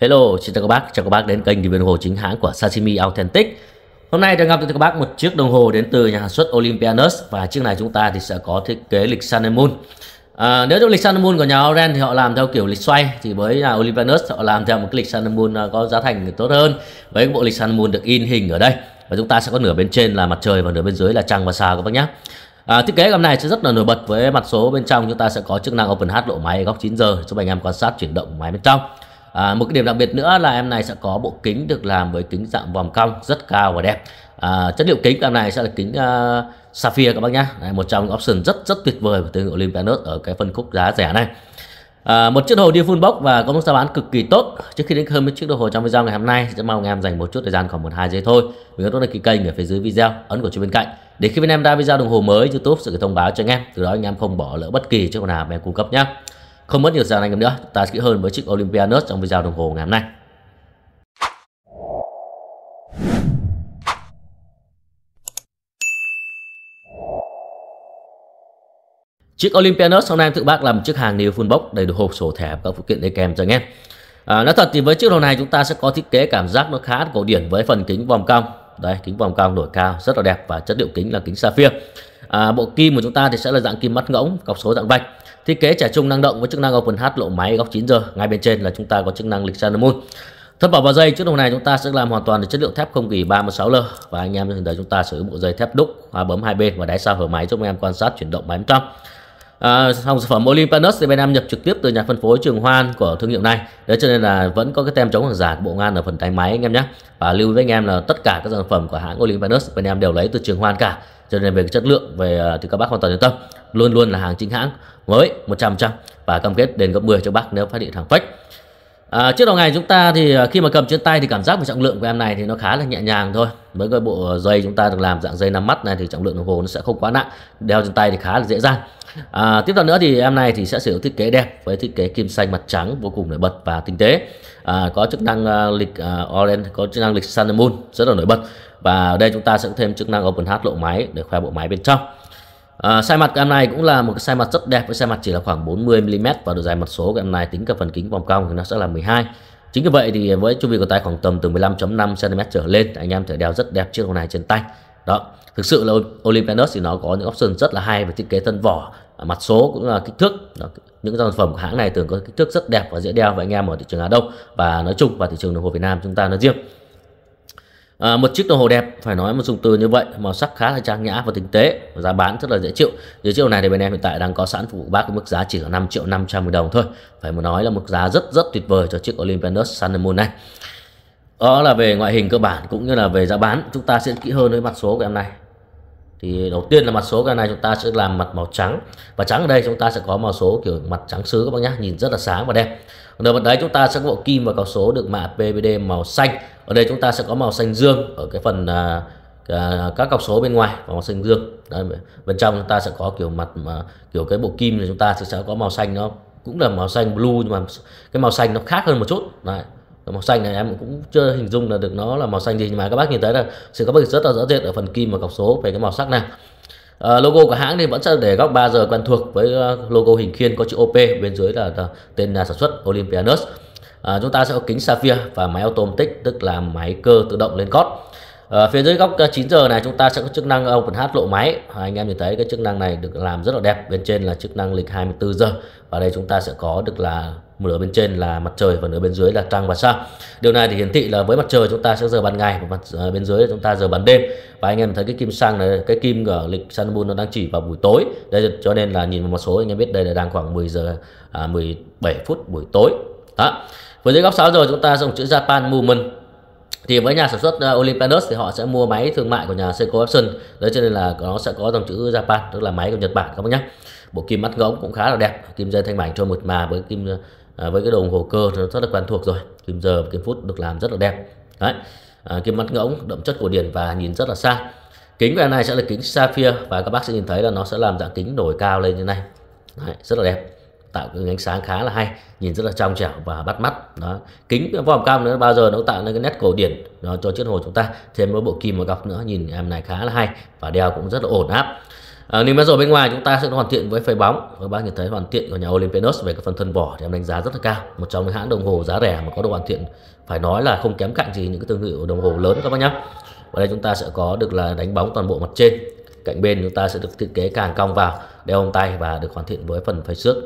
Hello, xin chào các bác, chào các bác đến kênh review đồng hồ chính hãng của Sashimi Authentic. Hôm nay đang gặp được các bác một chiếc đồng hồ đến từ nhà sản xuất Olympianus và chiếc này chúng ta thì sẽ có thiết kế lịch Sun À, nếu trong lịch Sun của nhà Oren thì họ làm theo kiểu lịch xoay thì với nhà Olympianus họ làm theo một cái lịch Sun à, có giá thành tốt hơn với bộ lịch Sun được in hình ở đây và chúng ta sẽ có nửa bên trên là mặt trời và nửa bên dưới là trăng và sao các bác nhé. À, thiết kế gầm này sẽ rất là nổi bật với mặt số bên trong chúng ta sẽ có chức năng Open H lộ máy góc 9 giờ giúp anh em quan sát chuyển động của máy bên trong. À, một cái điểm đặc biệt nữa là em này sẽ có bộ kính được làm với kính dạng vòng cong rất cao và đẹp. À, chất liệu kính em này sẽ là kính uh, sapphire các bác nhá. Đây, một trong những option rất rất tuyệt vời của thương hiệu Olympianos ở cái phân khúc giá rẻ này. À, một chiếc đồng hồ đi full box và có mức giá bán cực kỳ tốt. Trước khi đến hơn với chiếc đồng hồ trong video ngày hôm nay, sẽ mong em dành một chút thời gian khoảng một hai giây thôi. Mình có đăng ký kênh ở phía dưới video, ấn vào chuông bên cạnh để khi bên em ra video đồng hồ mới YouTube sẽ gửi thông báo cho anh em. Từ đó anh em không bỏ lỡ bất kỳ chiếc nào em cung cấp nhé. Không mất nhiều giờ anh em nữa, ta kỹ hơn với chiếc Olympianus trong video đồng hồ ngày hôm nay. Chiếc Olympianus hôm nay tự bác làm chiếc hàng new full box đầy đủ hộp sổ thẻ và các phụ kiện đi kèm cho anh em. À, nói thật thì với chiếc đồ này chúng ta sẽ có thiết kế cảm giác nó khá cổ điển với phần kính vòng cong. Đây, kính vòng cong nổi cao rất là đẹp và chất liệu kính là kính sapphire. À, bộ kim của chúng ta thì sẽ là dạng kim mắt ngỗng, cọc số dạng vạch. Thiết kế trẻ trung năng động với chức năng Open H lộ máy góc 9 giờ. Ngay bên trên là chúng ta có chức năng lịch Sandermoon. thân bảo vào dây, chiếc đồng này chúng ta sẽ làm hoàn toàn từ chất liệu thép không gỉ 36L và anh em hiện tại chúng ta sử dụng bộ dây thép đúc, khóa bấm hai bên và đáy sau hở máy giúp anh em quan sát chuyển động máy 100 à, dòng sản phẩm Olympus bên em nhập trực tiếp từ nhà phân phối Trường Hoan của thương hiệu này đấy cho nên là vẫn có cái tem chống hàng giả của bộ ngoan ở phần tay máy anh em nhé và lưu với anh em là tất cả các sản phẩm của hãng Olympus bên em đều lấy từ Trường Hoan cả cho nên về chất lượng về à, thì các bác hoàn toàn yên tâm luôn luôn là hàng chính hãng mới 100% và cam kết đền gấp 10 cho bác nếu phát hiện hàng fake À, chiếc đầu ngày chúng ta thì à, khi mà cầm trên tay thì cảm giác về trọng lượng của em này thì nó khá là nhẹ nhàng thôi với cái bộ dây chúng ta được làm dạng dây nắm mắt này thì trọng lượng đồng hồ nó sẽ không quá nặng đeo trên tay thì khá là dễ dàng à, tiếp theo nữa thì em này thì sẽ sử dụng thiết kế đẹp với thiết kế kim xanh mặt trắng vô cùng nổi bật và tinh tế à, có chức năng uh, lịch uh, orange có chức năng lịch sun moon rất là nổi bật và ở đây chúng ta sẽ thêm chức năng open heart lộ máy để khoe bộ máy bên trong À, sai mặt của em này cũng là một cái sai mặt rất đẹp với sai mặt chỉ là khoảng 40mm và độ dài mặt số của em này tính cả phần kính vòng cong thì nó sẽ là 12 chính vì vậy thì với chu vi của tay khoảng tầm từ 15.5 cm trở lên anh em thể đeo rất đẹp chiếc đồng này trên tay đó thực sự là Olympus thì nó có những option rất là hay về thiết kế thân vỏ à, mặt số cũng là kích thước đó, những sản phẩm của hãng này thường có kích thước rất đẹp và dễ đeo với anh em ở thị trường Á Đông và nói chung và thị trường đồng hồ Việt Nam chúng ta nói riêng À, một chiếc đồng hồ đẹp phải nói một dùng từ như vậy màu sắc khá là trang nhã và tinh tế giá bán rất là dễ chịu dưới chiếc này thì bên em hiện tại đang có sẵn phục vụ bác với mức giá chỉ có 5 triệu 500 nghìn đồng thôi phải muốn nói là một giá rất rất tuyệt vời cho chiếc Olympus Sunemon này đó là về ngoại hình cơ bản cũng như là về giá bán chúng ta sẽ kỹ hơn với mặt số của em này thì đầu tiên là mặt số cái này chúng ta sẽ làm mặt màu trắng và trắng ở đây chúng ta sẽ có màu số kiểu mặt trắng sứ các bác nhá nhìn rất là sáng và đẹp còn ở mặt đáy chúng ta sẽ có bộ kim và cào số được mã PVD màu xanh ở đây chúng ta sẽ có màu xanh dương ở cái phần à, à, các cọc số bên ngoài và màu xanh dương Đấy, bên trong chúng ta sẽ có kiểu mặt mà kiểu cái bộ kim thì chúng ta sẽ, sẽ có màu xanh nó cũng là màu xanh blue nhưng mà cái màu xanh nó khác hơn một chút Đấy, màu xanh này em cũng chưa hình dung là được nó là màu xanh gì nhưng mà các bác nhìn thấy là sự các bác rất là rõ rệt ở phần kim và cọc số về cái màu sắc này Ờ, logo của hãng thì vẫn sẽ để góc 3 giờ quen thuộc với ờ, logo hình khiên có chữ OP bên dưới là, là ờ, tên nhà sản xuất Olympianus. À, chúng ta sẽ có kính sapphire và máy automatic tức là máy cơ tự động lên cót ở ờ, phía dưới góc 9 ờ, giờ này chúng ta sẽ có chức năng ờ, open hát lộ máy anh em nhìn thấy cái chức năng này được làm rất là đẹp bên trên là chức năng lịch 24 giờ và đây chúng ta sẽ có được là nửa bên trên là mặt trời và nửa bên dưới là trăng và sao điều này thì hiển thị là với mặt trời chúng ta sẽ giờ ban ngày và mặt bên dưới chúng ta giờ ban đêm và anh em thấy cái kim sang này cái kim ở lịch sun moon nó đang chỉ vào buổi tối đây cho nên là nhìn vào một số anh em biết đây là đang khoảng 10 giờ à, 17 phút buổi tối đó với dưới góc 6 giờ chúng ta dùng chữ Japan Movement thì với nhà sản xuất ờ, Olympus thì họ sẽ mua máy thương mại của nhà Seiko Epson đấy cho nên là nó sẽ có dòng chữ Japan tức là máy của Nhật Bản các bác nhé bộ kim mắt ngỗng cũng khá là đẹp kim dây thanh mảnh cho một mà với kim ờ, à, với cái đồng hồ cơ nó rất là quen thuộc rồi kim giờ kim phút được làm rất là đẹp đấy à, kim mắt ngỗng đậm chất cổ điển và nhìn rất là xa kính của em này sẽ là kính sapphire và các bác sẽ nhìn thấy là nó sẽ làm dạng kính nổi cao lên như này đấy, rất là đẹp tạo cái ánh sáng khá là hay nhìn rất là trong trẻo và bắt mắt đó kính à, vòm cam nữa bao giờ nó tạo nên cái nét cổ điển nó cho chiếc hồ chúng ta thêm một bộ kim một góc nữa nhìn em này khá là hay và đeo cũng rất là ổn áp À, nếu mà rồi bên ngoài chúng ta sẽ hoàn thiện với phơi bóng các bác nhìn thấy hoàn thiện của nhà Olympianos về cái phần thân vỏ thì em đánh giá rất là cao một trong những hãng đồng hồ giá rẻ mà có độ hoàn thiện phải nói là không kém cạnh gì những cái thương hiệu đồng hồ lớn các bác nhé và đây chúng ta sẽ có được là đánh bóng toàn bộ mặt trên cạnh bên chúng ta sẽ được thiết kế càng cong vào đeo ôm tay và được hoàn thiện với phần phơi xước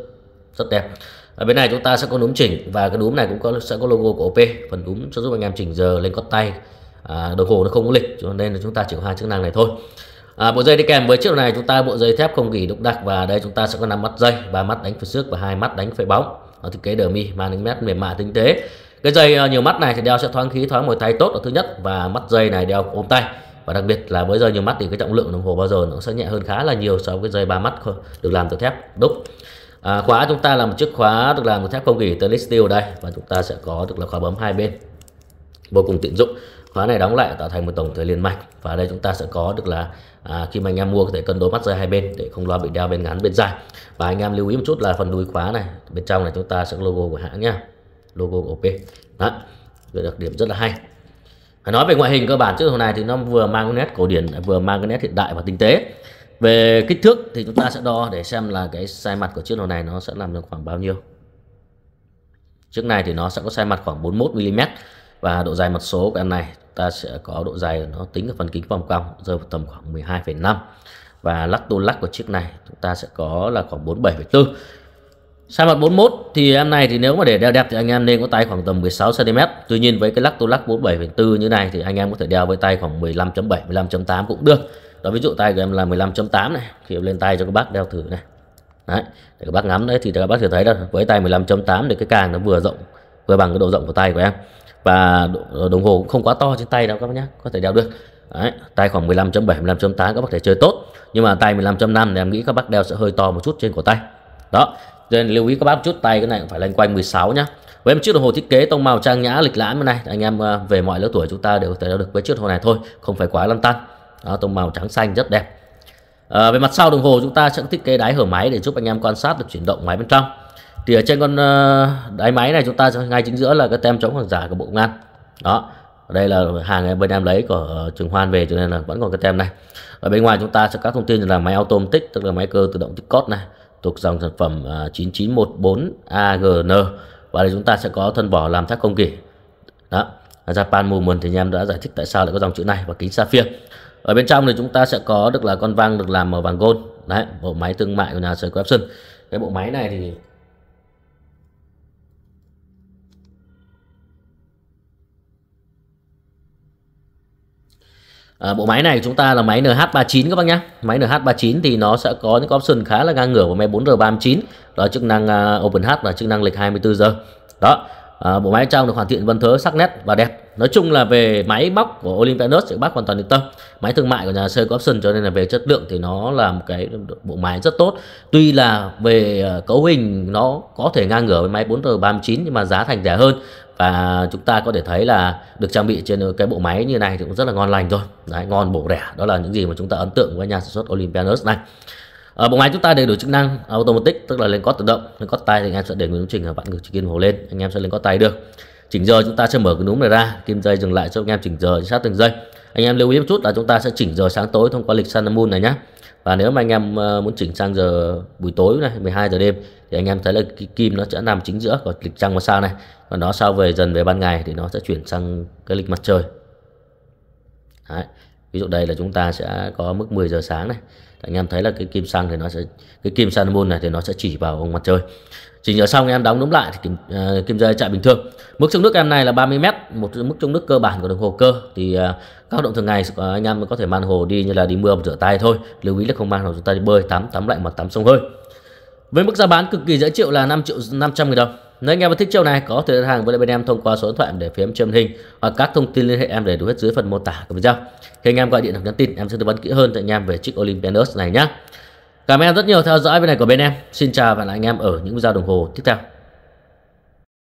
rất đẹp ở bên này chúng ta sẽ có núm chỉnh và cái núm này cũng có sẽ có logo của OP phần núm sẽ giúp anh em chỉnh giờ lên cốt tay à, đồng hồ nó không có lịch cho nên là chúng ta chỉ có hai chức năng này thôi à, bộ dây đi kèm với chiếc này chúng ta bộ dây thép không gỉ đục đặc và đây chúng ta sẽ có năm mắt dây ba mắt đánh phía trước và hai mắt đánh phải bóng ở thiết kế đờ mi màn hình mét mềm mại tinh tế cái dây à, nhiều mắt này thì đeo sẽ thoáng khí thoáng mùi tay tốt là thứ nhất và mắt dây này đeo ôm tay và đặc biệt là với dây nhiều mắt thì cái trọng lượng đồng hồ bao giờ nó sẽ nhẹ hơn khá là nhiều so với dây ba mắt được làm từ thép đúc à, khóa chúng ta là một chiếc khóa được làm từ thép không gỉ stainless steel đây và chúng ta sẽ có được là khóa bấm hai bên vô cùng tiện dụng khóa này đóng lại tạo thành một tổng thể liền mạch và đây chúng ta sẽ có được là à, khi mà anh em mua có thể cân đối mắt rơi hai bên để không lo bị đeo bên ngắn bên dài và anh em lưu ý một chút là phần đuôi khóa này bên trong này chúng ta sẽ có logo của hãng nhá logo của OP đó đặc điểm rất là hay nói về ngoại hình cơ bản chiếc hồ này thì nó vừa mang cái nét cổ điển vừa mang cái nét hiện đại và tinh tế về kích thước thì chúng ta sẽ đo để xem là cái sai mặt của chiếc lò này nó sẽ làm được khoảng bao nhiêu chiếc này thì nó sẽ có sai mặt khoảng 41 mm và độ dài mặt số của em này ta sẽ có độ dài nó tính ở phần kính vòng cong rơi vào tầm khoảng 12,5 và lắc tô lắc của chiếc này chúng ta sẽ có là khoảng 47,4 sai mặt 41 thì em này thì nếu mà để đeo đẹp thì anh em nên có tay khoảng tầm 16 cm tuy nhiên với cái lắc tô lắc 47,4 như này thì anh em có thể đeo với tay khoảng 15.7 15.8 cũng được đó ví dụ tay của em là 15.8 này thì em lên tay cho các bác đeo thử này đấy để các bác ngắm đấy thì các bác sẽ thấy là với tay 15.8 thì cái càng nó vừa rộng vừa bằng cái độ rộng của tay của em và đồng hồ cũng không quá to trên tay đâu các bác nhé có thể đeo được Đấy, tay khoảng 15.7, 15.8 các bác thể chơi tốt Nhưng mà tay 15.5 thì em nghĩ các bác đeo sẽ hơi to một chút trên cổ tay Đó, nên lưu ý các bác một chút tay cái này cũng phải lên quanh 16 nhá Với một chiếc đồng hồ thiết kế tông màu trang nhã lịch lãm như này Anh em ờ, về mọi lứa tuổi chúng ta đều có thể đeo được với chiếc đồng hồ này thôi Không phải quá lăn tăn đó, tông màu trắng xanh rất đẹp à, về mặt sau đồng hồ chúng ta sẽ thiết kế đáy hở máy để giúp anh em quan sát được chuyển động máy bên trong thì ở trên con ờ, đáy máy này chúng ta ngay chính giữa là cái tem chống hàng giả của bộ công an đó đây là hàng bên em lấy của ờ, trường hoan về cho nên là vẫn còn cái tem này ở bên ngoài chúng ta sẽ các thông tin là máy automatic tức là máy cơ tự động tích cốt này thuộc dòng sản phẩm 9914 AGN và đây chúng ta sẽ có thân vỏ làm thép công gỉ đó Japan Movement thì anh em đã giải thích tại sao lại có dòng chữ này và kính sapphire ở bên trong thì chúng ta sẽ có được là con vang được làm màu vàng gold đấy bộ máy thương mại của nhà sợi Epson cái bộ máy này thì À, bộ máy này chúng ta là máy NH39 các bác nhé Máy NH39 thì nó sẽ có những option khá là ngang ngửa của máy 4R39 Đó chức năng uh, à, OpenH và chức năng lịch 24 giờ Đó à, bộ máy trong được hoàn thiện vân thớ sắc nét và đẹp nói chung là về máy móc của Olympianus thì bác hoàn toàn yên tâm máy thương mại của nhà xe có option cho nên là về chất lượng thì nó là một cái bộ máy rất tốt tuy là về ờ, cấu hình nó có thể ngang ngửa với máy 4 tờ 39 nhưng mà giá thành rẻ hơn và chúng ta có thể thấy là được trang bị trên cái bộ máy như này thì cũng rất là ngon lành rồi Đấy, ngon bổ rẻ đó là những gì mà chúng ta ấn tượng với nhà sản xuất Olympianus này ở ờ, bộ máy chúng ta đầy đủ chức năng automatic tức là lên có tự động lên có tay thì anh em sẽ để nguyên chỉnh và bạn ngược kim hồ lên anh em sẽ lên có tay được chỉnh giờ chúng ta sẽ mở cái núm này ra kim dây dừng lại cho anh em chỉnh giờ sát từng giây anh em lưu ý một chút là chúng ta sẽ chỉnh giờ sáng tối thông qua lịch sun moon này nhé và nếu mà anh em ờ, muốn chỉnh sang giờ buổi tối này 12 giờ đêm thì anh em thấy là cái kim nó sẽ nằm chính giữa của lịch trăng và sao này còn nó sau về dần về ban ngày thì nó sẽ chuyển sang cái lịch mặt trời Đấy. ví dụ đây là chúng ta sẽ có mức 10 giờ sáng này anh em thấy là cái kim sang thì nó sẽ cái kim san này thì nó sẽ chỉ vào ông mặt trời chỉnh ở xong em đóng đúng lại thì kim, uh, kim dây chạy bình thường mức trong nước em này là 30 m một mức trong nước cơ bản của đồng hồ cơ thì uh, các động thường ngày anh em có thể mang hồ đi như là đi mưa rửa tay thôi lưu ý là không mang hồ chúng ta đi bơi tắm tắm lạnh mà tắm sông hơi với mức giá bán cực kỳ dễ chịu là 5 triệu 500 000 đồng nếu anh em mà thích chiêu này có thể đặt hàng với lại bên em thông qua số điện thoại để phía em trên hình hoặc các thông tin liên hệ em để đủ hết dưới phần mô tả của video. Khi anh em gọi điện hoặc nhắn tin em sẽ tư vấn kỹ hơn cho anh em về chiếc Olympianus này nhé. Cảm ơn em rất nhiều theo dõi bên này của bên em. Xin chào và hẹn anh em ở những video đồng hồ tiếp theo.